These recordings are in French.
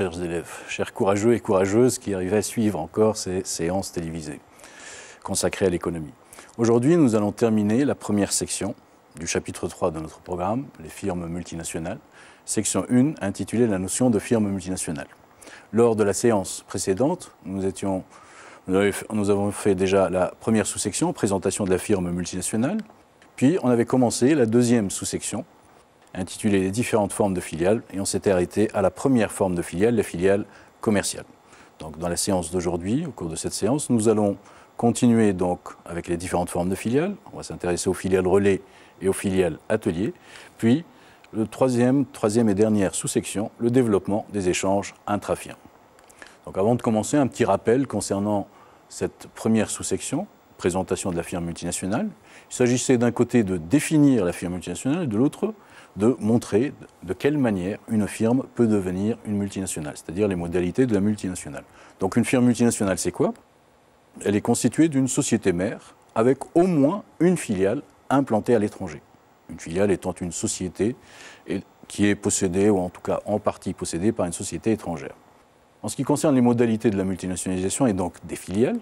chers élèves, chers courageux et courageuses qui arrivent à suivre encore ces séances télévisées consacrées à l'économie. Aujourd'hui, nous allons terminer la première section du chapitre 3 de notre programme, les firmes multinationales, section 1 intitulée La notion de firme multinationale. Lors de la séance précédente, nous, étions, nous avons fait déjà la première sous-section, présentation de la firme multinationale, puis on avait commencé la deuxième sous-section, intitulé Les différentes formes de filiales, et on s'était arrêté à la première forme de filiale, la filiale commerciale. Donc, dans la séance d'aujourd'hui, au cours de cette séance, nous allons continuer donc avec les différentes formes de filiales. On va s'intéresser aux filiales relais et aux filiales ateliers. Puis, le troisième, troisième et dernière sous-section, le développement des échanges intrafiants. Donc, avant de commencer, un petit rappel concernant cette première sous-section, présentation de la firme multinationale. Il s'agissait d'un côté de définir la firme multinationale et de l'autre de montrer de quelle manière une firme peut devenir une multinationale, c'est-à-dire les modalités de la multinationale. Donc une firme multinationale, c'est quoi Elle est constituée d'une société mère avec au moins une filiale implantée à l'étranger. Une filiale étant une société qui est possédée, ou en tout cas en partie possédée, par une société étrangère. En ce qui concerne les modalités de la multinationalisation et donc des filiales,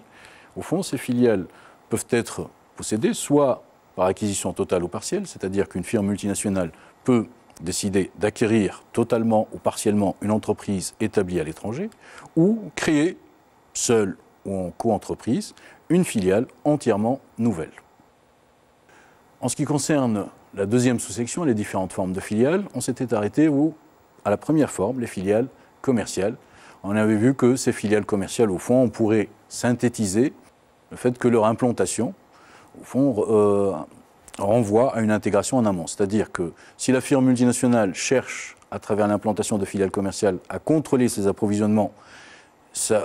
au fond, ces filiales peuvent être possédées soit par acquisition totale ou partielle, c'est-à-dire qu'une firme multinationale peut décider d'acquérir totalement ou partiellement une entreprise établie à l'étranger ou créer, seule ou en co-entreprise, une filiale entièrement nouvelle. En ce qui concerne la deuxième sous-section, les différentes formes de filiales, on s'était arrêté à la première forme, les filiales commerciales. On avait vu que ces filiales commerciales, au fond, on pourrait synthétiser le fait que leur implantation, au fond, euh, renvoie à une intégration en amont. C'est-à-dire que si la firme multinationale cherche, à travers l'implantation de filiales commerciales, à contrôler ses approvisionnements,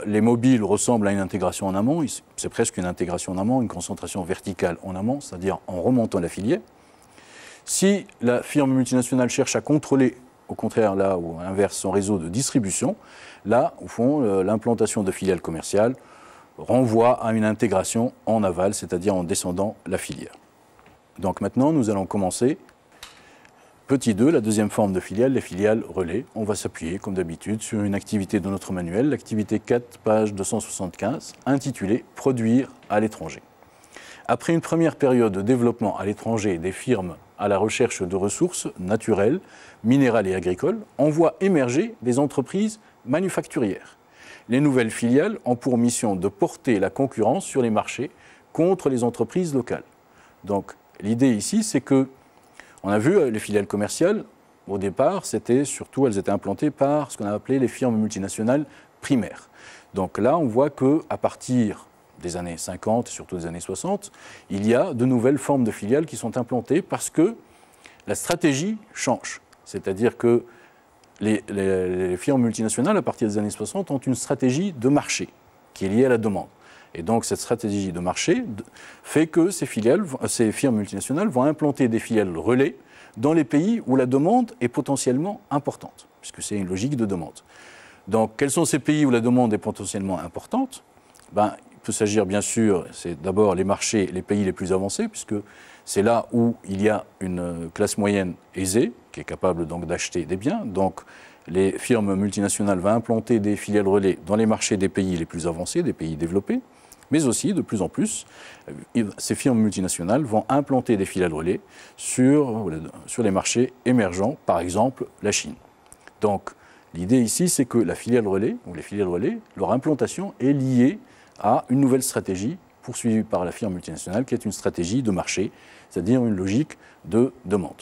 les mobiles ressemblent à une intégration en amont, c'est presque une intégration en amont, une concentration verticale en amont, c'est-à-dire en remontant la filière. Si la firme multinationale cherche à contrôler, au contraire, là où inverse son réseau de distribution, là, au fond, l'implantation de filiales commerciales renvoie à une intégration en aval, c'est-à-dire en descendant la filière. Donc maintenant, nous allons commencer. Petit 2, la deuxième forme de filiale, les filiales relais. On va s'appuyer, comme d'habitude, sur une activité de notre manuel, l'activité 4, page 275, intitulée Produire à l'étranger. Après une première période de développement à l'étranger des firmes à la recherche de ressources naturelles, minérales et agricoles, on voit émerger des entreprises manufacturières. Les nouvelles filiales ont pour mission de porter la concurrence sur les marchés contre les entreprises locales. Donc l'idée ici, c'est que, on a vu euh, les filiales commerciales, au départ, c'était surtout, elles étaient implantées par ce qu'on a appelé les firmes multinationales primaires. Donc là, on voit qu'à partir des années 50, surtout des années 60, il y a de nouvelles formes de filiales qui sont implantées parce que la stratégie change. C'est-à-dire que les, les, firmes multinationales, à partir des années 60, ont une stratégie de marché qui est liée à la demande. Et donc cette stratégie de marché fait que ces, filiales, ces firmes multinationales vont implanter des filiales relais dans les pays où la demande est potentiellement importante, puisque c'est une logique de demande. Donc quels sont ces pays où la demande est potentiellement importante ben, Il peut s'agir bien sûr, c'est d'abord les marchés, les pays les plus avancés, puisque c'est là où il y a une classe moyenne aisée, qui est capable donc d'acheter des biens. Donc les firmes multinationales vont implanter des filiales relais dans les marchés des pays les plus avancés, des pays développés mais aussi de plus en plus, euh, ces firmes multinationales vont implanter des filiales relais sur, sur les marchés émergents, par exemple la Chine. Donc l'idée ici, c'est que la filiale relais, ou les filiales relais, leur implantation est liée à une nouvelle stratégie poursuivie par la firme multinationale, qui est une stratégie de marché, c'est-à-dire une logique de demande.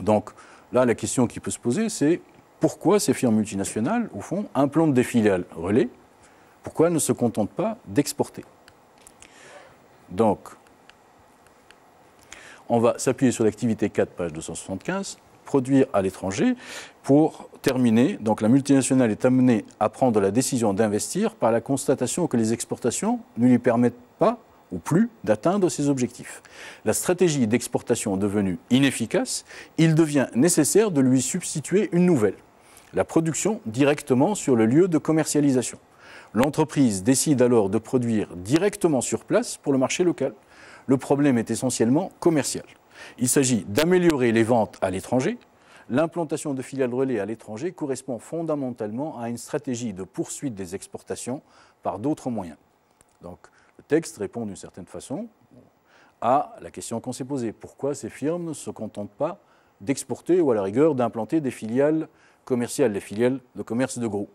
Donc là, la question qui peut se poser, c'est pourquoi ces firmes multinationales, au fond, implantent des filiales relais pourquoi ne se contente pas d'exporter Donc, on va s'appuyer sur l'activité 4, page 275, produire à l'étranger, pour terminer, donc la multinationale est amenée à prendre la décision d'investir par la constatation que les exportations ne lui permettent pas ou plus d'atteindre ses objectifs. La stratégie d'exportation devenue inefficace, il devient nécessaire de lui substituer une nouvelle, la production directement sur le lieu de commercialisation. L'entreprise décide alors de produire directement sur place pour le marché local. Le problème est essentiellement commercial. Il s'agit d'améliorer les ventes à l'étranger. L'implantation de filiales relais à l'étranger correspond fondamentalement à une stratégie de poursuite des exportations par d'autres moyens. Donc le texte répond d'une certaine façon à la question qu'on s'est posée. Pourquoi ces firmes ne se contentent pas d'exporter ou à la rigueur d'implanter des filiales commerciales, des filiales de commerce de gros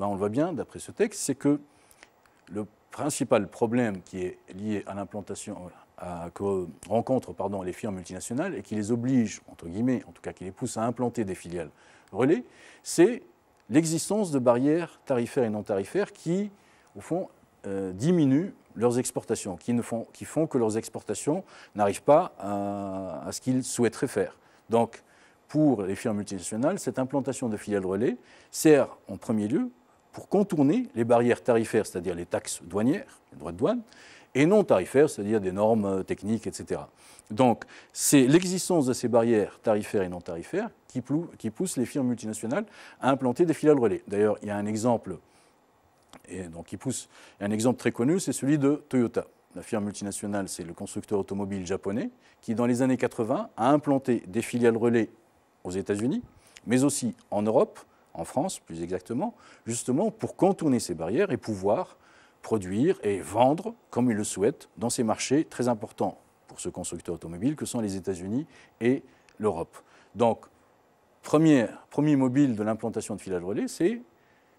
ben, on le voit bien d'après ce texte, c'est que le principal problème qui est lié à l'implantation que rencontrent pardon, les firmes multinationales et qui les oblige, entre guillemets, en tout cas qui les pousse à implanter des filiales relais, c'est l'existence de barrières tarifaires et non tarifaires qui, au fond, euh, diminuent leurs exportations, qui, ne font, qui font que leurs exportations n'arrivent pas à, à ce qu'ils souhaiteraient faire. Donc, pour les firmes multinationales, cette implantation de filiales relais sert en premier lieu pour contourner les barrières tarifaires, c'est-à-dire les taxes douanières, les droits de douane, et non tarifaires, c'est-à-dire des normes euh, techniques, etc. Donc, c'est l'existence de ces barrières tarifaires et non tarifaires qui, qui pousse les firmes multinationales à implanter des filiales relais. D'ailleurs, il y a un exemple, et donc qui pousse, un exemple très connu, c'est celui de Toyota. La firme multinationale, c'est le constructeur automobile japonais qui, dans les années 80, a implanté des filiales relais aux États-Unis, mais aussi en Europe, en France plus exactement, justement pour contourner ces barrières et pouvoir produire et vendre comme ils le souhaitent dans ces marchés très importants pour ce constructeur automobile que sont les États-Unis et l'Europe. Donc, premier, mobile de l'implantation de filage relais, c'est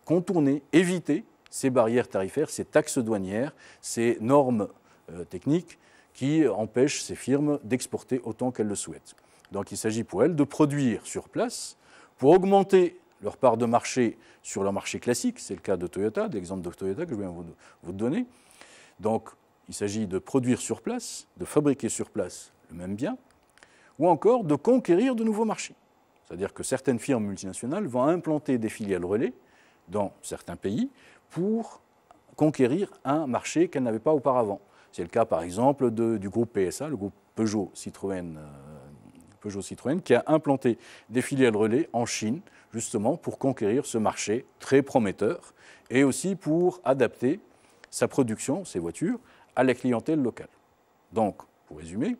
contourner, éviter ces barrières tarifaires, ces taxes douanières, ces normes euh, techniques qui empêchent ces firmes d'exporter autant qu'elles le souhaitent. Donc il s'agit pour elles de produire sur place pour augmenter leur part de marché sur leur marché classique. C'est le cas de Toyota, l'exemple de Toyota que je viens vous, vous donner. Donc, il s'agit de produire sur place, de fabriquer sur place le même bien, ou encore de conquérir de nouveaux marchés. C'est-à-dire que certaines firmes multinationales vont implanter des filiales relais dans certains pays pour conquérir un marché qu'elles n'avaient pas auparavant. C'est le cas par exemple du groupe PSA, le groupe Peugeot Citroën, euh, Peugeot Citroën, qui a implanté des filiales relais en Chine, justement pour conquérir ce marché très prometteur et aussi pour adapter sa production, ses voitures, à la clientèle locale. Donc, pour résumer,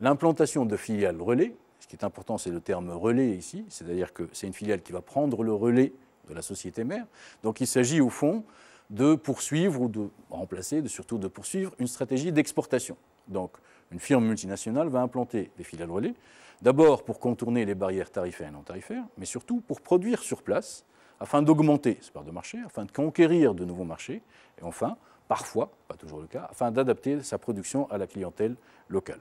l'implantation de filiales relais, ce qui est important c'est le terme relais ici, c'est-à-dire que c'est une filiale qui va prendre le relais de la société mère. Donc il s'agit au fond de poursuivre ou de remplacer, de surtout de poursuivre une stratégie d'exportation. Donc une firme multinationale va implanter des filiales relais D'abord pour contourner les barrières tarifaires et non tarifaires, mais surtout pour produire sur place afin d'augmenter ce part de marché, afin de conquérir de nouveaux marchés, et enfin, parfois, pas toujours le cas, afin d'adapter sa production à la clientèle locale.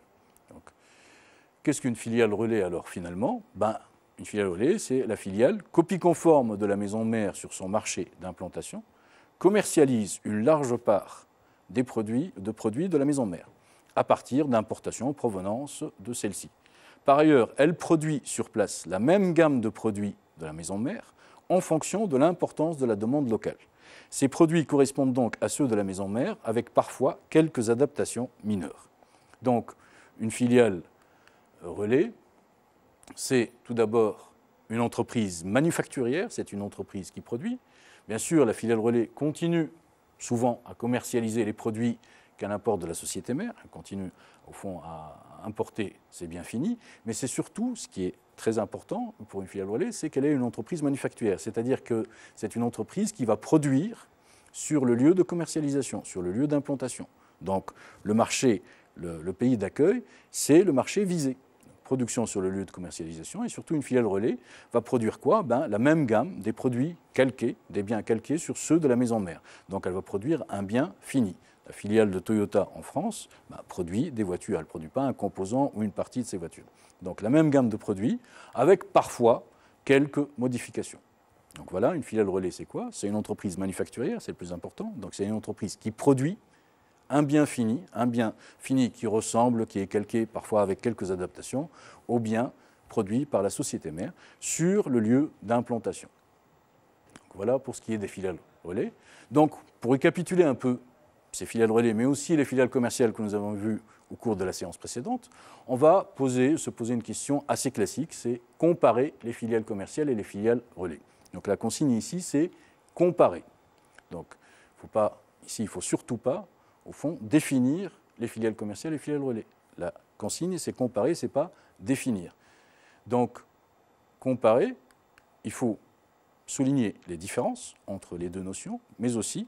Qu'est-ce qu'une filiale relais alors finalement ben, Une filiale relais, c'est la filiale copie conforme de la maison mère sur son marché d'implantation, commercialise une large part des produits, de produits de la maison mère à partir d'importations en provenance de celle-ci. Par ailleurs, elle produit sur place la même gamme de produits de la maison mère en fonction de l'importance de la demande locale. Ces produits correspondent donc à ceux de la maison mère avec parfois quelques adaptations mineures. Donc, une filiale relais, c'est tout d'abord une entreprise manufacturière, c'est une entreprise qui produit. Bien sûr, la filiale relais continue souvent à commercialiser les produits qu'elle importe de la société mère, elle continue au fond à, importer, c'est bien fini, mais c'est surtout ce qui est très important pour une filiale relais, c'est qu'elle est une entreprise manufacturière, c'est-à-dire que c'est une entreprise qui va produire sur le lieu de commercialisation, sur le lieu d'implantation. Donc le marché, le, pays d'accueil, c'est le marché visé. Production sur le lieu de commercialisation et surtout une filiale relais va produire quoi ben, La même gamme des produits calqués, des biens calqués sur ceux de la maison mère. Donc elle va produire un bien fini la filiale de Toyota en France bah, produit des voitures. Elle ne produit pas un composant ou une partie de ces voitures. Donc la même gamme de produits, avec parfois quelques modifications. Donc voilà, une filiale relais, c'est quoi C'est une entreprise manufacturière, c'est le plus important. Donc c'est une entreprise qui produit un bien fini, un bien fini qui ressemble, qui est calqué parfois avec quelques adaptations, au bien produit par la société mère sur le lieu d'implantation. Voilà pour ce qui est des filiales relais. Donc pour récapituler un peu ces filiales relais, mais aussi les filiales commerciales que nous avons vues au cours de la séance précédente, on va poser, se poser une question assez classique, c'est comparer les filiales commerciales et les filiales relais. Donc la consigne ici, c'est comparer. Donc faut pas, ici, il ne faut surtout pas, au fond, définir les filiales commerciales et les filiales relais. La consigne, c'est comparer, ce n'est pas définir. Donc comparer, il faut souligner les différences entre les deux notions, mais aussi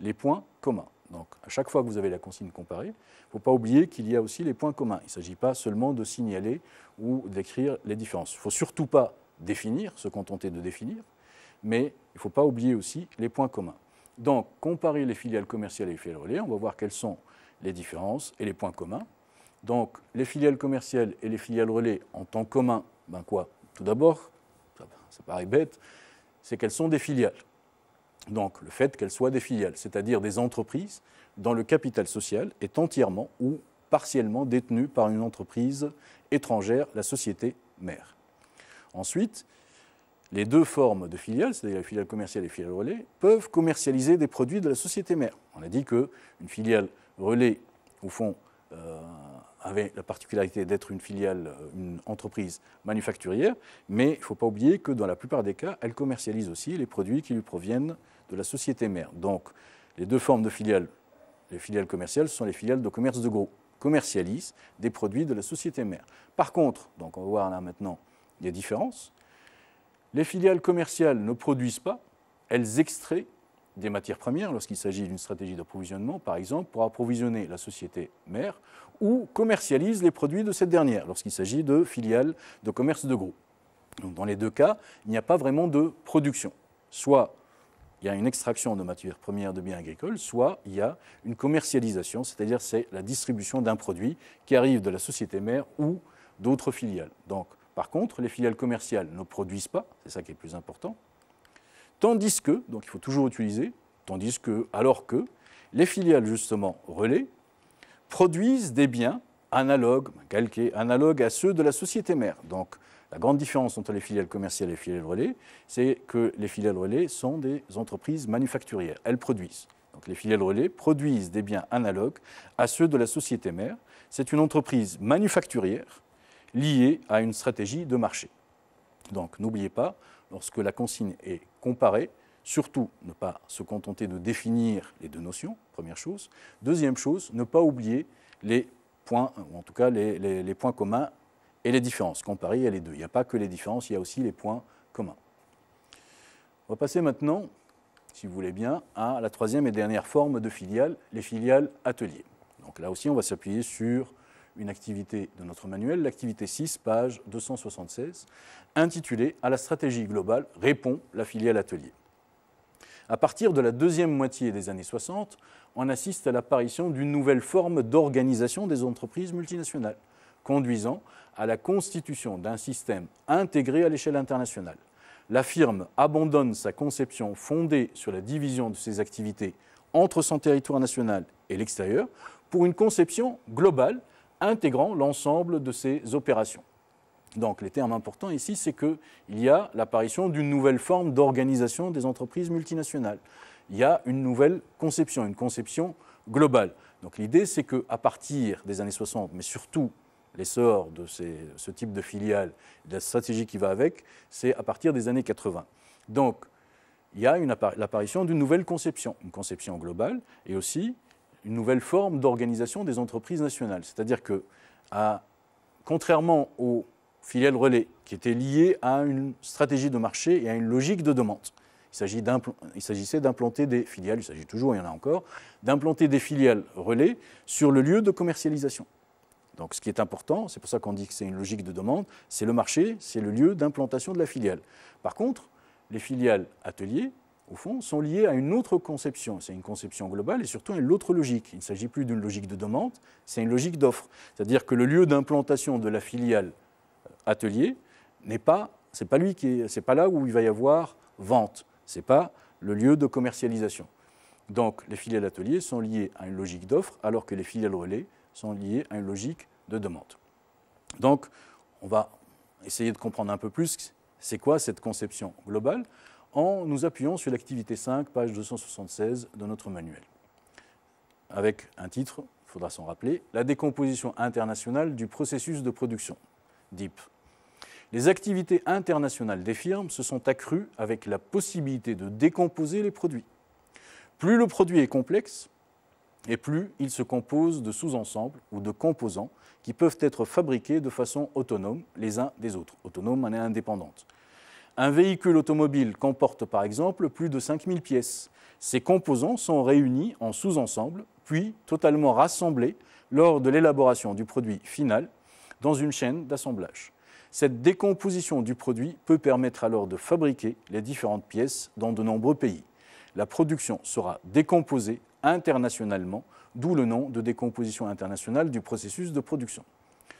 les points communs. Donc, à chaque fois que vous avez la consigne comparée, il ne faut pas oublier qu'il y a aussi les points communs. Il ne s'agit pas seulement de signaler ou d'écrire les différences. Il ne faut surtout pas définir, se contenter de définir, mais il ne faut pas oublier aussi les points communs. Donc, comparer les filiales commerciales et les filiales relais, on va voir quelles sont les différences et les points communs. Donc, les filiales commerciales et les filiales relais en temps commun, ben quoi Tout d'abord, ça paraît bête, c'est qu'elles sont des filiales. Donc le fait qu'elles soient des filiales, c'est-à-dire des entreprises dont le capital social est entièrement ou partiellement détenu par une entreprise étrangère, la société mère. Ensuite, les deux formes de filiales, c'est-à-dire la filiale commerciale et les filiales relais, peuvent commercialiser des produits de la société mère. On a dit qu'une filiale relais, au fond, euh, avait la particularité d'être une filiale, euh, une entreprise manufacturière, mais il ne faut pas oublier que dans la plupart des cas, elle commercialise aussi les produits qui lui proviennent de la société mère. Donc, les deux formes de filiales, les filiales commerciales, sont les filiales de commerce de gros, commercialisent des produits de la société mère. Par contre, donc on va voir là maintenant les différences, les filiales commerciales ne produisent pas, elles extraient des matières premières lorsqu'il s'agit d'une stratégie d'approvisionnement, par exemple, pour approvisionner la société mère, ou commercialisent les produits de cette dernière lorsqu'il s'agit de filiales de commerce de gros. Donc, dans les deux cas, il n'y a pas vraiment de production. Soit il y a une extraction de matières premières de biens agricoles, soit il y a une commercialisation, c'est-à-dire c'est la distribution d'un produit qui arrive de la société mère ou d'autres filiales. Donc, par contre, les filiales commerciales ne produisent pas, c'est ça qui est le plus important, tandis que, donc il faut toujours utiliser, tandis que, alors que, les filiales justement relais produisent des biens analogues, calqués, analogues à ceux de la société mère. Donc, la grande différence entre les filiales commerciales et les filiales relais, c'est que les filiales relais sont des entreprises manufacturières. Elles produisent. Donc les filiales relais produisent des biens analogues à ceux de la société mère. C'est une entreprise manufacturière liée à une stratégie de marché. Donc n'oubliez pas, lorsque la consigne est comparée, surtout ne pas se contenter de définir les deux notions, première chose. Deuxième chose, ne pas oublier les points, ou en tout cas les, les points communs et les différences. comparées il a les deux. Il n'y a pas que les différences, il y a aussi les points communs. On va passer maintenant, si vous voulez bien, à la troisième et dernière forme de filiale, les filiales ateliers. Donc là aussi, on va s'appuyer sur une activité de notre manuel, l'activité 6, page 276, intitulée À la stratégie globale répond la filiale atelier. À partir de la deuxième moitié des années 60, on assiste à l'apparition d'une nouvelle forme d'organisation des entreprises multinationales, conduisant à la constitution d'un système intégré à l'échelle internationale. La firme abandonne sa conception fondée sur la division de ses activités entre son territoire national et l'extérieur pour une conception globale intégrant l'ensemble de ses opérations. Donc les termes importants ici, c'est qu'il y a l'apparition d'une nouvelle forme d'organisation des entreprises multinationales. Il y a une nouvelle conception, une conception globale. Donc l'idée, c'est qu'à partir des années 60, mais surtout l'essor de ce type de filiale, de la stratégie qui va avec, c'est à partir des années 80. Donc, il y a l'apparition d'une nouvelle conception, une conception globale et aussi une nouvelle forme d'organisation des entreprises nationales. C'est-à-dire que, contrairement aux filiales relais, qui étaient liées à une stratégie de marché et à une logique de demande, il s'agissait d'implanter des filiales, il s'agit toujours, il y en a encore, d'implanter des filiales relais sur le lieu de commercialisation. Donc ce qui est important, c'est pour ça qu'on dit que c'est une logique de demande, c'est le marché, c'est le lieu d'implantation de la filiale. Par contre, les filiales ateliers, au fond, sont liées à une autre conception. C'est une conception globale et surtout une autre logique. Il ne s'agit plus d'une logique de demande, c'est une logique d'offre. C'est-à-dire que le lieu d'implantation de la filiale euh, atelier n'est pas, lui qui, c'est pas là où il va y avoir vente. C'est pas le lieu de commercialisation. Donc les filiales ateliers sont liées à une logique d'offre, alors que les filiales relais sont liées à une logique de demande. Donc, on va essayer de comprendre un peu plus c'est quoi cette conception globale en nous appuyant sur l'activité 5, page 276 de notre manuel. Avec un titre, il faudra s'en rappeler, La décomposition internationale du processus de production, DIP. Les activités internationales des firmes se sont accrues avec la possibilité de décomposer les produits. Plus le produit est complexe, et plus il se compose de sous-ensembles ou de composants qui peuvent être fabriqués de façon autonome les uns des autres, autonome et indépendante. Un véhicule automobile comporte par exemple plus de 5000 pièces. Ces composants sont réunis en sous-ensembles, puis totalement rassemblés lors de l'élaboration du produit final dans une chaîne d'assemblage. Cette décomposition du produit peut permettre alors de fabriquer les différentes pièces dans de nombreux pays. La production sera décomposée internationalement, d'où le nom de décomposition internationale du processus de production.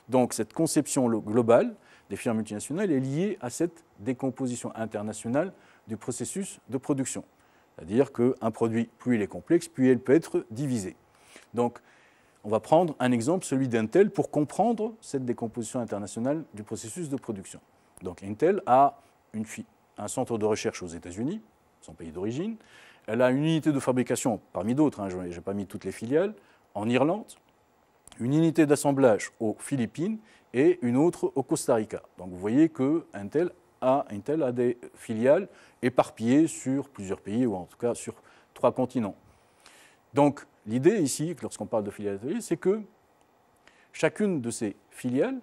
Donc cette conception globale des firmes multinationales est liée à cette décomposition internationale du processus de production. C'est-à-dire qu'un produit, plus il est complexe, plus il peut être divisé. Donc on va prendre un exemple, celui d'Intel, pour comprendre cette décomposition internationale du processus de production. Donc Intel a un centre de recherche aux États-Unis, son pays d'origine, elle a une unité de fabrication, parmi d'autres, hein, je n'ai pas mis toutes les filiales, en Irlande, une unité d'assemblage aux Philippines et une autre au Costa Rica. Donc vous voyez que Intel a, Intel a des filiales éparpillées sur plusieurs pays, ou en tout cas sur trois continents. Donc l'idée ici, lorsqu'on parle de filiales c'est que chacune de ces filiales,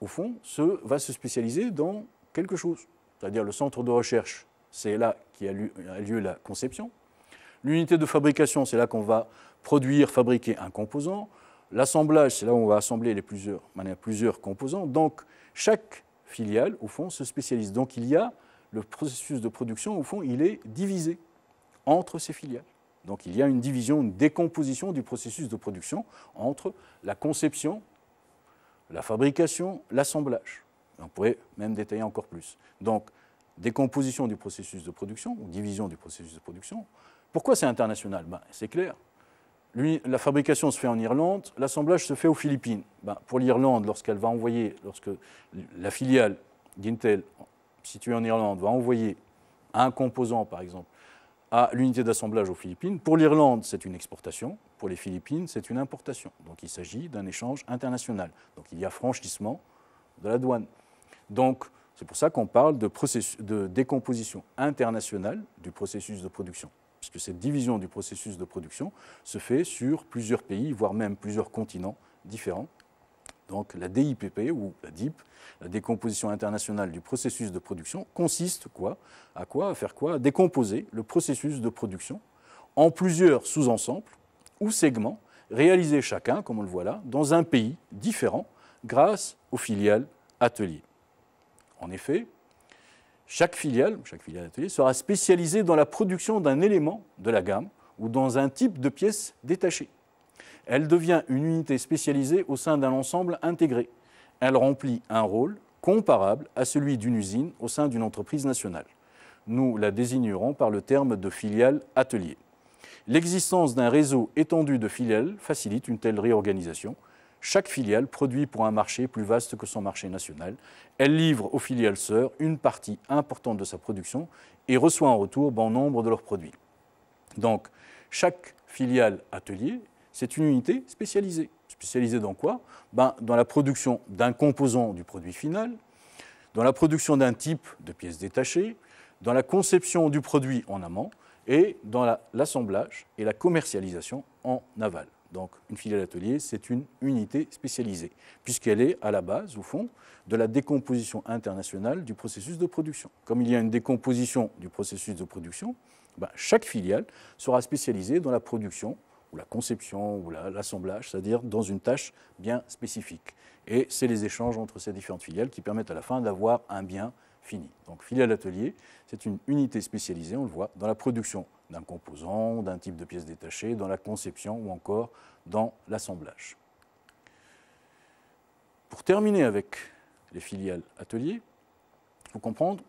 au fond, se, va se spécialiser dans quelque chose. C'est-à-dire le centre de recherche, c'est là qui a lieu, la conception. L'unité de fabrication, c'est là qu'on va produire, fabriquer un composant. L'assemblage, c'est là où on va assembler les plusieurs, plusieurs composants. Donc, chaque filiale, au fond, se spécialise. Donc, il y a le processus de production, au fond, il est divisé entre ces filiales. Donc, il y a une division, une décomposition du processus de production entre la conception, la fabrication, l'assemblage. On pourrait même détailler encore plus. Donc, décomposition du processus de production ou division du processus de production. Pourquoi c'est international ben, C'est clair. la fabrication se fait en Irlande, l'assemblage se fait aux Philippines. Ben, pour l'Irlande, lorsqu'elle va envoyer, lorsque la filiale d'Intel située en Irlande va envoyer un composant, par exemple, à l'unité d'assemblage aux Philippines, pour l'Irlande, c'est une exportation, pour les Philippines, c'est une importation. Donc il s'agit d'un échange international. Donc il y a franchissement de la douane. Donc c'est pour ça qu'on parle de, décomposition internationale du processus de production, puisque cette division du processus de production se fait sur plusieurs pays, voire même plusieurs continents différents. Donc la DIPP ou la DIP, la décomposition internationale du processus de production, consiste quoi à quoi faire quoi décomposer le processus de production en plusieurs sous-ensembles ou segments réalisés chacun, comme on le voit là, dans un pays différent grâce aux filiales ateliers. En effet, chaque filiale, sera spécialisée dans la production d'un élément de la gamme ou dans un type de pièce détachée. Elle devient une unité spécialisée au sein d'un ensemble intégré. Elle remplit un rôle comparable à celui d'une usine au sein d'une entreprise nationale. Nous la désignerons par le terme de filiale atelier. L'existence d'un réseau étendu de filiales facilite une telle réorganisation chaque filiale produit pour un marché plus vaste que son marché national. Elle livre aux filiales sœurs une partie importante de sa production et reçoit en retour bon nombre de leurs produits. Donc, chaque filiale atelier, c'est une unité spécialisée. Spécialisée dans quoi ben, Dans la production d'un composant du produit final, dans la production d'un type de pièces détachées, dans la conception du produit en amont et dans l'assemblage et la commercialisation en aval. Donc une filiale atelier, c'est une unité spécialisée, puisqu'elle est à la base, au fond, de la décomposition internationale du processus de production. Comme il y a une décomposition du processus de production, bah, chaque filiale sera spécialisée dans la production ou la conception ou l'assemblage, c'est-à-dire dans une tâche bien spécifique. Et c'est les échanges entre ces différentes filiales qui permettent à la fin d'avoir un bien fini. Donc filiale atelier, c'est une unité spécialisée, on le voit, dans la production d'un composant, d'un type de pièce détachée, dans la conception ou encore dans l'assemblage. Pour terminer avec les filiales ateliers, il faut comprendre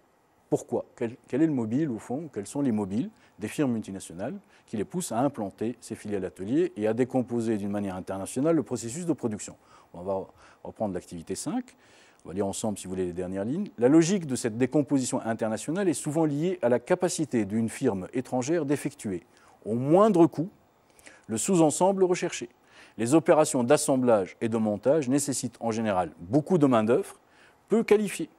pourquoi, quel, est le mobile au fond, quels sont les mobiles des firmes multinationales qui les poussent à implanter ces filiales ateliers et à décomposer d'une manière internationale le processus de production. On va reprendre l'activité 5 on va lire ensemble si vous voulez les dernières lignes, la logique de cette décomposition internationale est souvent liée à la capacité d'une firme étrangère d'effectuer, au moindre coût, le sous-ensemble recherché. Les opérations d'assemblage et de montage nécessitent en général beaucoup de main-d'œuvre, peu qualifiée.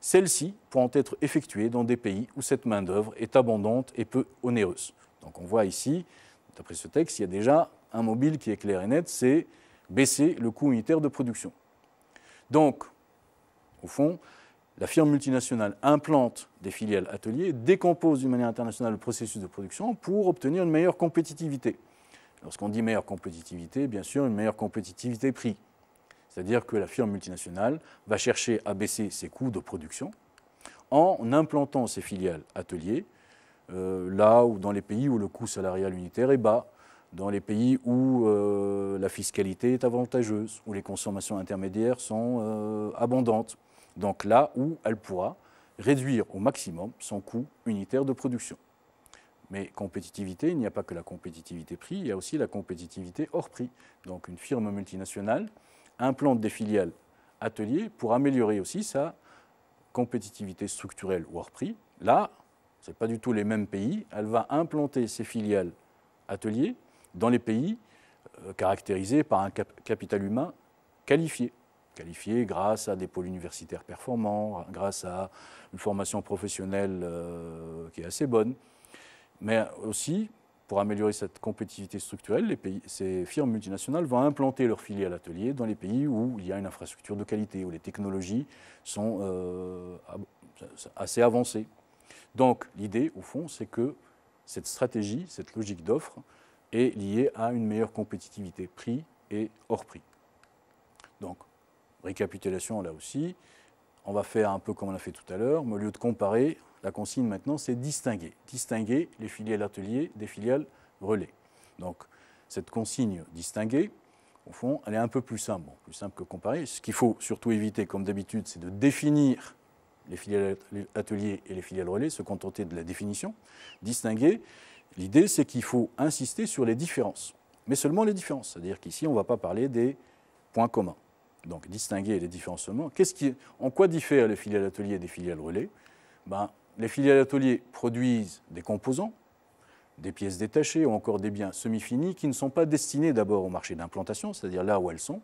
Celles-ci pourront être effectuées dans des pays où cette main-d'œuvre est abondante et peu onéreuse. Donc on voit ici, d'après ce texte, il y a déjà un mobile qui est clair et net, c'est baisser le coût unitaire de production. Donc au fond, la firme multinationale implante des filiales ateliers, décompose d'une manière internationale le processus de production pour obtenir une meilleure compétitivité. Lorsqu'on dit meilleure compétitivité, bien sûr, une meilleure compétitivité prix. C'est-à-dire que la firme multinationale va chercher à baisser ses coûts de production en implantant ses filiales ateliers euh, là où dans les pays où le coût salarial unitaire est bas, dans les pays où euh, la fiscalité est avantageuse, où les consommations intermédiaires sont euh, abondantes donc là où elle pourra réduire au maximum son coût unitaire de production. Mais compétitivité, il n'y a pas que la compétitivité prix, il y a aussi la compétitivité hors prix. Donc une firme multinationale implante des filiales ateliers pour améliorer aussi sa compétitivité structurelle ou hors prix. Là, ce n'est pas du tout les mêmes pays. Elle va implanter ses filiales ateliers dans les pays euh, caractérisés par un capital humain qualifié qualifiés grâce à des pôles universitaires performants, grâce à une formation professionnelle euh, qui est assez bonne. Mais aussi, pour améliorer cette compétitivité structurelle, ces firmes multinationales vont implanter leurs à l'atelier dans les pays où il y a une infrastructure de qualité, où les technologies sont euh, assez avancées. Donc l'idée, au fond, c'est que cette stratégie, cette logique d'offre est liée à une meilleure compétitivité prix et hors prix. Donc Récapitulation là aussi. On va faire un peu comme on a fait tout à l'heure, mais au lieu de comparer, la consigne maintenant, c'est distinguer. Distinguer les filiales ateliers des filiales relais. Donc, cette consigne distinguer, au fond, elle est un peu plus simple, plus simple que comparer. Ce qu'il faut surtout éviter, comme d'habitude, c'est de définir les filiales ateliers et les filiales relais, se contenter de la définition. Distinguer, l'idée, c'est qu'il faut insister sur les différences, mais seulement les différences. C'est-à-dire qu'ici, on ne va pas parler des points communs donc distinguer les différents quest qui, en quoi diffèrent les filiales ateliers des filiales relais ben, Les filiales ateliers produisent des composants, des pièces détachées ou encore des biens semi-finis qui ne sont pas destinés d'abord au marché d'implantation, c'est-à-dire là où elles sont,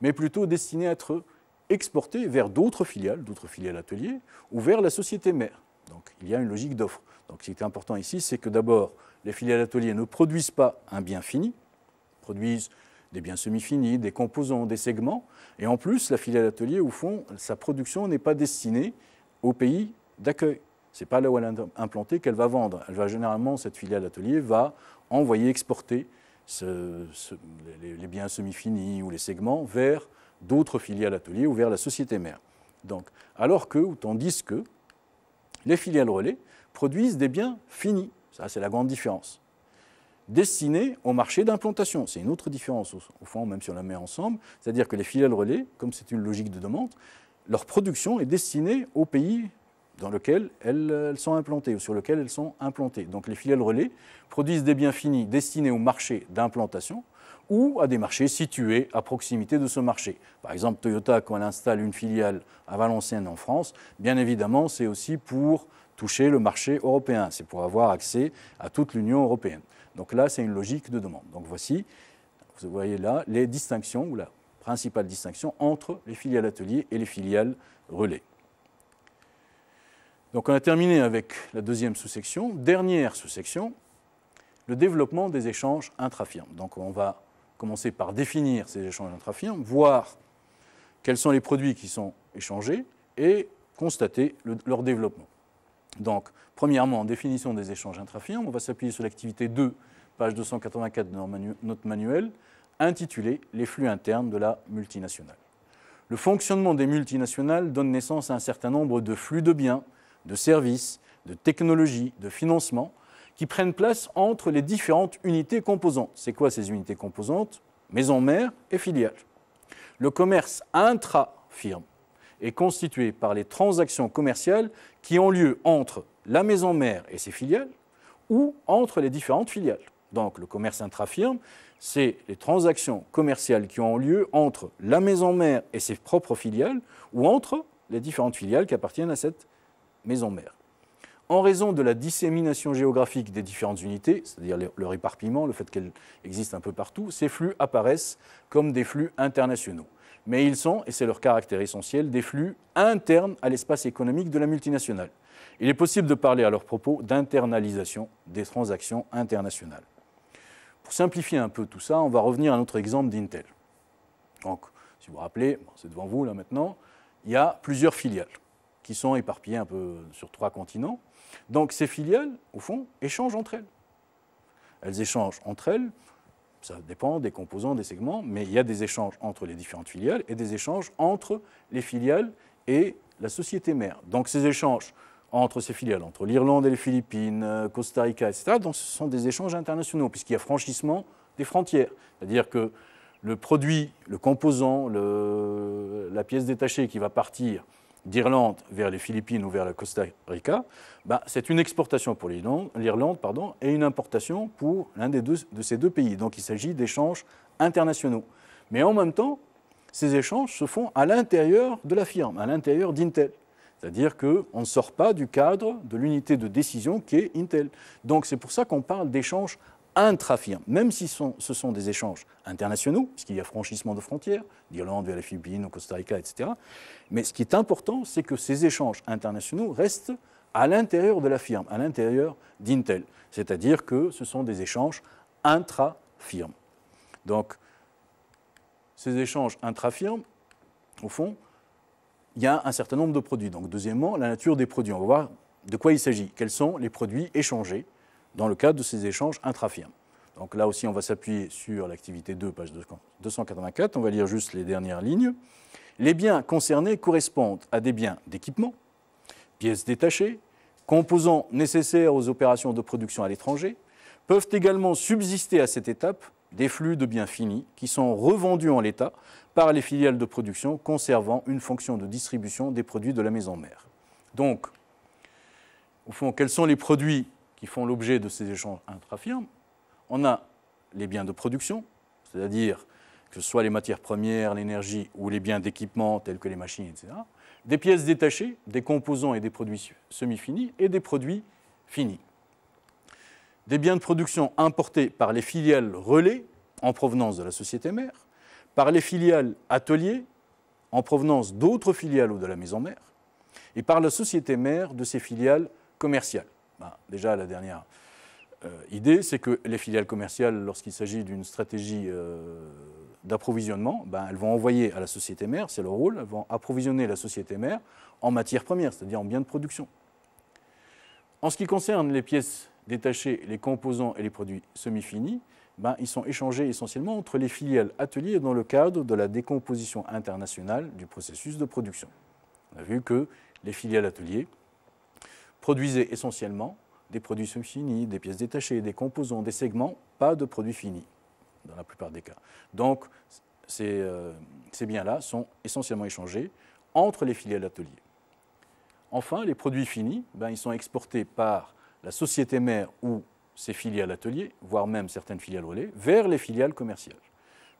mais plutôt destinés à être exportés vers d'autres filiales, d'autres filiales ateliers, ou vers la société mère. Donc il y a une logique d'offre. Donc ce qui est important ici, c'est que d'abord, les filiales ateliers ne produisent pas un bien fini, produisent des biens semi-finis, des composants, des segments. Et en plus, la filiale atelier, au fond, sa production n'est pas destinée au pays d'accueil. Ce n'est pas là où elle est implantée qu'elle va vendre. Elle va généralement, cette filiale atelier va envoyer, exporter les, biens semi-finis ou les segments vers d'autres filiales ateliers ou vers la société mère. Donc, alors que, ou tandis que, les filiales relais produisent des biens finis. Ça, c'est la grande différence destinés au marché d'implantation. C'est une autre différence, au fond, même si on la met ensemble. C'est-à-dire que les filiales relais, comme c'est une logique de demande, leur production est destinée au pays dans lequel elles, sont implantées ou sur lequel elles sont implantées. Donc les filiales relais produisent des biens finis destinés au marché d'implantation ou à des marchés situés à proximité de ce marché. Par exemple, Toyota, quand elle installe une filiale à Valenciennes en France, bien évidemment, c'est aussi pour toucher le marché européen, c'est pour avoir accès à toute l'Union européenne. Donc là, c'est une logique de demande. Donc voici, vous voyez là, les distinctions, ou la principale distinction entre les filiales ateliers et les filiales relais. Donc on a terminé avec la deuxième sous-section. Dernière sous-section, le développement des échanges intra-firmes. Donc on va commencer par définir ces échanges intra-firmes, voir quels sont les produits qui sont échangés et constater leur développement. Donc, premièrement, en définition des échanges intrafirmes, on va s'appuyer sur l'activité 2, page 284 de notre manuel, intitulé Les flux internes de la multinationale. Le fonctionnement des multinationales donne naissance à un certain nombre de flux de biens, de services, de technologies, de financements, qui prennent place entre les différentes unités composantes. C'est quoi ces unités composantes Maison mère et filiales. Le commerce intra-firme est constituée par les transactions commerciales qui ont lieu entre la maison mère et ses filiales ou entre les différentes filiales. Donc le commerce intra-firme, c'est les transactions commerciales qui ont lieu entre la maison mère et ses propres filiales ou entre les différentes filiales qui appartiennent à cette maison mère. En raison de la dissémination géographique des différentes unités, c'est-à-dire leur éparpillement, le fait qu'elles existent un peu partout, ces flux apparaissent comme des flux internationaux mais ils sont, et c'est leur caractère essentiel, des flux internes à l'espace économique de la multinationale. Il est possible de parler à leur propos d'internalisation des transactions internationales. Pour simplifier un peu tout ça, on va revenir à notre exemple d'Intel. Donc, si vous vous rappelez, c'est devant vous là maintenant, il y a plusieurs filiales qui sont éparpillées un peu sur trois continents. Donc ces filiales, au fond, échangent entre elles. Elles échangent entre elles ça dépend des composants, des segments, mais il y a des échanges entre les différentes filiales et des échanges entre les filiales et la société mère. Donc ces échanges entre ces filiales, entre l'Irlande et les Philippines, euh, Costa Rica, etc., donc ce sont des échanges internationaux, puisqu'il y a franchissement des frontières. C'est-à-dire que le produit, le composant, la pièce détachée qui va partir d'Irlande vers les Philippines ou vers la Costa Rica, bah, c'est une exportation pour l'Irlande et une importation pour l'un des de ces deux pays. Donc il s'agit d'échanges internationaux. Mais en même temps, ces échanges se font à l'intérieur de la firme, à l'intérieur d'Intel. C'est-à-dire qu'on ne sort pas du cadre de l'unité de décision qui est Intel. Donc c'est pour ça qu'on parle d'échanges intra firmes même si ce sont des échanges internationaux, puisqu'il y a franchissement de frontières, d'Irlande vers les Philippines, au Costa Rica, etc. Mais ce qui est important, c'est que ces échanges internationaux restent à l'intérieur de la firme, à l'intérieur d'Intel. C'est-à-dire que ce sont des échanges intra firmes Donc, ces échanges intra au fond, il y a un certain nombre de produits. Donc, deuxièmement, la nature des produits. On va voir de quoi il s'agit, quels sont les produits échangés dans le cadre de ces échanges intrafirmes. Donc là aussi, on va s'appuyer sur l'activité 2, page 284. On va lire juste les dernières lignes. Les biens concernés correspondent à des biens d'équipement, pièces détachées, composants nécessaires aux opérations de production à l'étranger, peuvent également subsister à cette étape des flux de biens finis qui sont revendus en l'état par les filiales de production conservant une fonction de distribution des produits de la maison mère. Donc, au fond, quels sont les produits qui font l'objet de ces échanges intra-firmes, on a les biens de production, c'est-à-dire que ce soit les matières premières, l'énergie ou les biens d'équipement tels que les machines, etc., des pièces détachées, des composants et des produits semi-finis et des produits finis. Des biens de production importés par les filiales relais en provenance de la société mère, par les filiales ateliers en provenance d'autres filiales ou de la maison mère, et par la société mère de ses filiales commerciales. Bah, déjà, la dernière euh, idée, c'est que les filiales commerciales, lorsqu'il s'agit d'une stratégie euh, d'approvisionnement, ben, elles vont envoyer à la société mère, c'est leur rôle, elles vont approvisionner la société mère en matières premières, c'est-à-dire en biens de production. En ce qui concerne les pièces détachées, les composants et les produits semi-finis, ben, ils sont échangés essentiellement entre les filiales ateliers dans le cadre de la décomposition internationale du processus de production. On a vu que les filiales ateliers produisait essentiellement des produits semi-finis, des pièces détachées, des composants, des segments, pas de produits finis dans la plupart des cas. Donc ces, euh, biens-là sont essentiellement échangés entre les filiales d'atelier. Enfin, les produits finis, ben, ils sont exportés par la société mère ou ses filiales ateliers, voire même certaines filiales relais, vers les filiales commerciales,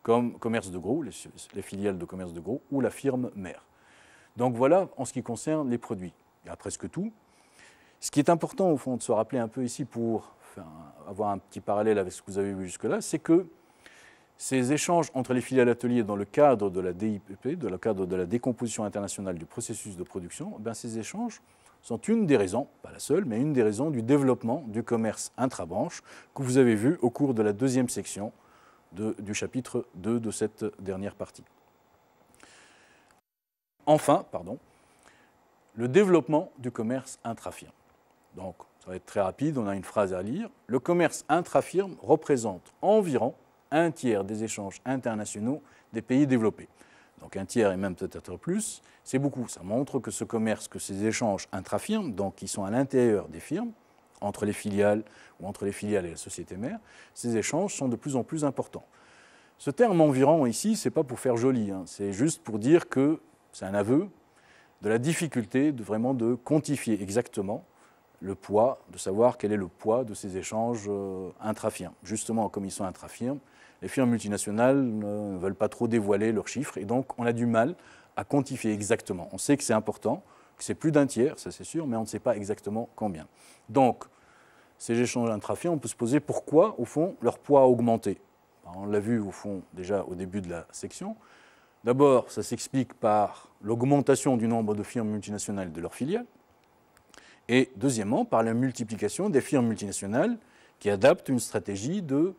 comme commerce de gros, les filiales de commerce de gros ou la firme mère. Donc voilà en ce qui concerne les produits. Il y a presque tout, ce qui est important, au fond, de se rappeler un peu ici pour avoir un petit parallèle avec ce que vous avez vu jusque-là, c'est que ces échanges entre les filiales ateliers dans le cadre de la DIPP, dans le cadre de la décomposition internationale du processus de production, eh ces échanges sont une des raisons, pas la seule, mais une des raisons du développement du commerce intrabranche que vous avez vu au cours de la deuxième section du chapitre 2 de cette dernière partie. Enfin, pardon, le développement du commerce intrafirme. Donc, ça va être très rapide, on a une phrase à lire. Le commerce intra-firme représente environ un tiers des échanges internationaux des pays développés. Donc un tiers et même peut-être plus, c'est beaucoup. Ça montre que ce commerce, que ces échanges intra-firmes, donc qui sont à l'intérieur des firmes, entre les filiales ou entre les filiales et la société mère, ces échanges sont de plus en plus importants. Ce terme environ ici, ce n'est pas pour faire joli, hein. c'est juste pour dire que c'est un aveu de la difficulté de vraiment de quantifier exactement le poids, de savoir quel est le poids de ces échanges euh, intrafirmes. Justement, comme ils sont intrafirmes, les firmes multinationales ne veulent pas trop dévoiler leurs chiffres et donc on a du mal à quantifier exactement. On sait que c'est important, que c'est plus d'un tiers, ça c'est sûr, mais on ne sait pas exactement combien. Donc, ces échanges intrafirmes, on peut se poser pourquoi, au fond, leur poids a augmenté. Ben, on l'a vu, au fond, déjà au début de la section. D'abord, ça s'explique par l'augmentation du nombre de firmes multinationales de leurs filiales et deuxièmement par la multiplication des firmes multinationales qui adaptent une stratégie de,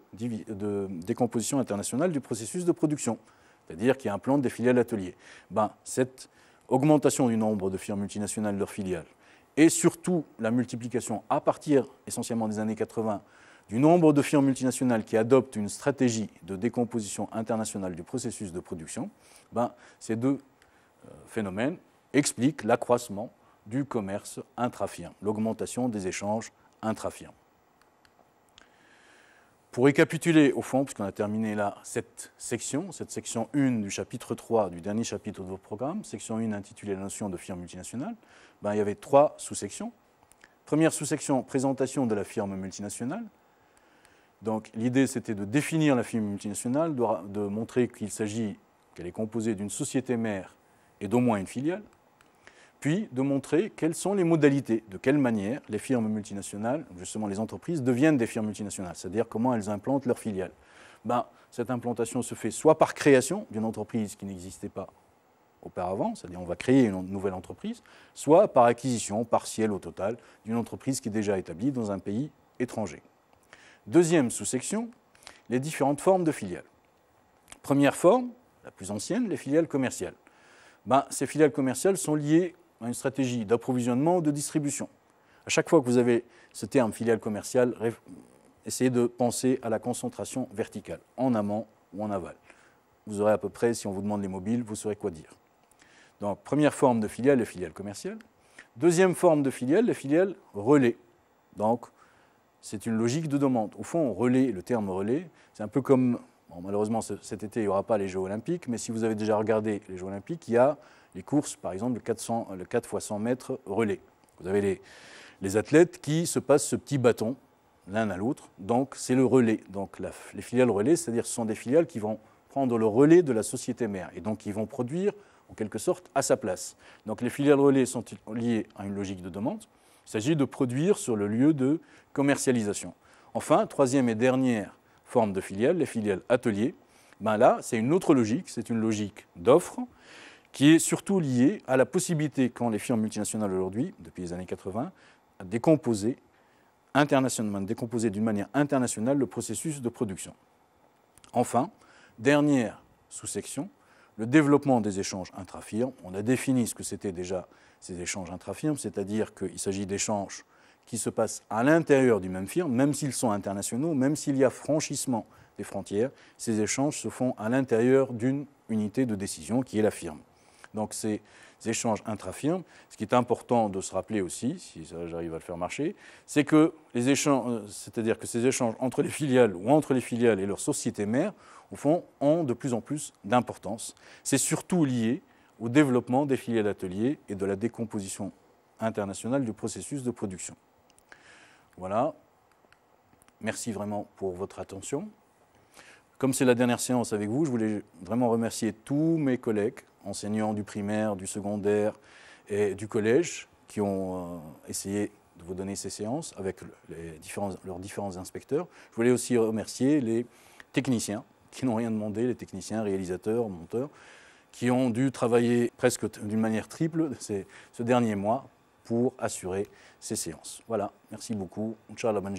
décomposition internationale du processus de production, c'est-à-dire qui implantent des filiales ateliers. Ben, cette augmentation du nombre de firmes multinationales, leurs filiales, et surtout la multiplication à partir essentiellement des années 80 du nombre de firmes multinationales qui adoptent une stratégie de décomposition internationale du processus de production, ben, ces deux euh, phénomènes expliquent l'accroissement du commerce intrafien, l'augmentation des échanges intrafiens. Pour récapituler, au fond, puisqu'on a terminé là cette section, cette section 1 du chapitre 3 du dernier chapitre de votre programme, section 1 intitulée La notion de firme multinationale, ben, il y avait trois sous-sections. Première sous-section, présentation de la firme multinationale. Donc l'idée, c'était de définir la firme multinationale, de, de montrer qu'il s'agit, qu'elle est composée d'une société mère et d'au moins une filiale puis de montrer quelles sont les modalités, de quelle manière les firmes multinationales, justement les entreprises, deviennent des firmes multinationales, c'est-à-dire comment elles implantent leurs filiales. Ben, cette implantation se fait soit par création d'une entreprise qui n'existait pas auparavant, c'est-à-dire on va créer une nouvelle entreprise, soit par acquisition partielle au total d'une entreprise qui est déjà établie dans un pays étranger. Deuxième sous-section, les différentes formes de filiales. Première forme, la plus ancienne, les filiales commerciales. Ben, ces filiales commerciales sont liées une stratégie d'approvisionnement ou de distribution. À chaque fois que vous avez ce terme filiale commerciale, essayez de penser à la concentration verticale, en amont ou en aval. Vous aurez à peu près, si on vous demande les mobiles, vous saurez quoi dire. Donc, première forme de filiale, la filiale commerciale. Deuxième forme de filiale, la filiale relais. Donc, c'est une logique de demande. Au fond, relais, le terme relais, c'est un peu comme malheureusement, cet été, il n'y aura pas les Jeux Olympiques, mais si vous avez déjà regardé les Jeux Olympiques, il y a les courses, par exemple, le 400, le 4 x 100 mètres relais. Vous avez les, athlètes qui se passent ce petit bâton l'un à l'autre. Donc, c'est le relais. Donc, les filiales relais, c'est-à-dire, ce sont des filiales qui vont prendre le relais de la société mère et donc qui vont produire, en quelque sorte, à sa place. Donc, les filiales relais sont liées à une logique de demande. Il s'agit de produire sur le lieu de commercialisation. Enfin, troisième et dernière formes de filiales, les filiales ateliers, ben là, c'est une autre logique, c'est une logique d'offre qui est surtout liée à la possibilité, quand les firmes multinationales aujourd'hui, depuis les années 80, à décomposer internationalement, décomposer d'une manière internationale le processus de production. Enfin, dernière sous-section, le développement des échanges intrafirmes. On a défini ce que c'était déjà ces échanges intrafirmes, c'est-à-dire qu'il s'agit d'échanges qui se passent à l'intérieur du même firme, même s'ils sont internationaux, même s'il y a franchissement des frontières, ces échanges se font à l'intérieur d'une unité de décision qui est la firme. Donc ces échanges intra-firmes, ce qui est important de se rappeler aussi, si j'arrive à le faire marcher, c'est que euh, que ces échanges entre les filiales ou entre les filiales et leurs sociétés mères, au fond, ont de plus en plus d'importance. C'est surtout lié au développement des filiales ateliers et de la décomposition internationale du processus de production. Voilà. Merci vraiment pour votre attention. Comme c'est la dernière séance avec vous, je voulais vraiment remercier tous mes collègues, enseignants du primaire, du secondaire et du collège, qui ont euh, essayé de vous donner ces séances avec leurs différents inspecteurs. Je voulais aussi remercier les techniciens qui n'ont rien demandé, les techniciens, réalisateurs, monteurs, qui ont dû travailler presque d'une manière triple ces, ce dernier mois pour assurer ces séances. Voilà, merci beaucoup. Inch'Allah, bonne